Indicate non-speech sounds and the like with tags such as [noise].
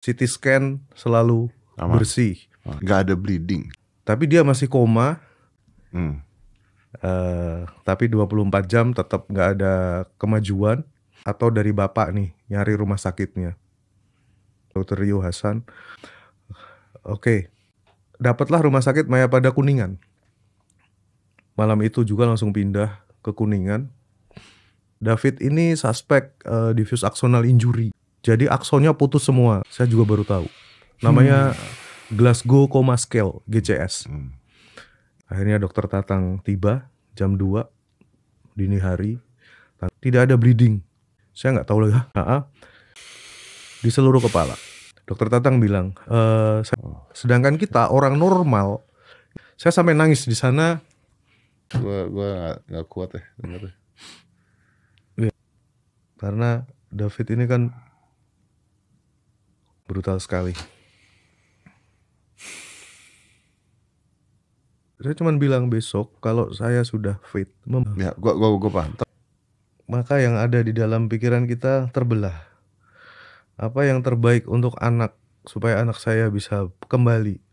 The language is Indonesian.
CT scan selalu Aman. bersih. nggak ada bleeding. Tapi dia masih koma. Hmm. Uh, tapi 24 jam tetap nggak ada kemajuan atau dari bapak nih nyari rumah sakitnya. Dokter Rio Hasan. Oke. Okay. Dapatlah rumah sakit Maya pada Kuningan. Malam itu juga langsung pindah ke Kuningan. David ini suspek uh, diffuse axonal injury. Jadi aksonya putus semua. Saya juga baru tahu. Namanya hmm. Glasgow Coma Scale GCS. Hmm. Akhirnya dokter Tatang tiba jam 2 dini hari. Tidak ada bleeding. Saya nggak tahu lagi. [laughs] Di seluruh kepala. Dokter Tatang bilang, e, sedangkan kita orang normal, saya sampai nangis di sana. Gua gua nggak kuat ya, Ya. Iya. Karena David ini kan brutal sekali saya cuma bilang besok kalau saya sudah fit ya gua gua gua paham maka yang ada di dalam pikiran kita terbelah apa yang terbaik untuk anak supaya anak saya bisa kembali